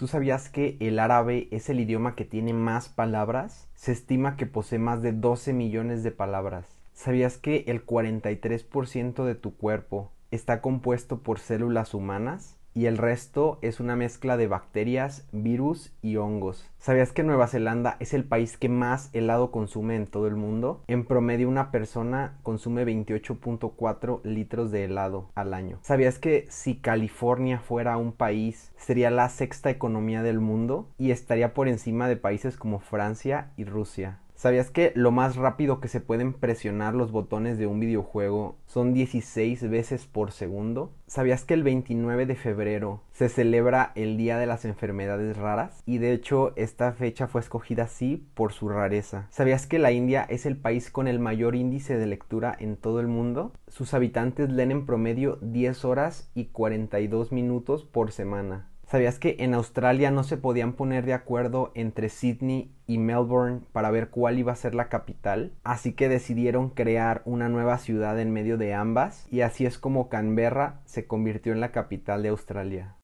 ¿Tú sabías que el árabe es el idioma que tiene más palabras? Se estima que posee más de 12 millones de palabras. ¿Sabías que el 43% de tu cuerpo está compuesto por células humanas? y el resto es una mezcla de bacterias, virus y hongos. ¿Sabías que Nueva Zelanda es el país que más helado consume en todo el mundo? En promedio una persona consume 28.4 litros de helado al año. ¿Sabías que si California fuera un país sería la sexta economía del mundo y estaría por encima de países como Francia y Rusia? ¿Sabías que lo más rápido que se pueden presionar los botones de un videojuego son 16 veces por segundo? ¿Sabías que el 29 de febrero se celebra el Día de las Enfermedades Raras? Y de hecho esta fecha fue escogida así por su rareza. ¿Sabías que la India es el país con el mayor índice de lectura en todo el mundo? Sus habitantes leen en promedio 10 horas y 42 minutos por semana. ¿Sabías que en Australia no se podían poner de acuerdo entre Sydney y Melbourne para ver cuál iba a ser la capital? Así que decidieron crear una nueva ciudad en medio de ambas y así es como Canberra se convirtió en la capital de Australia.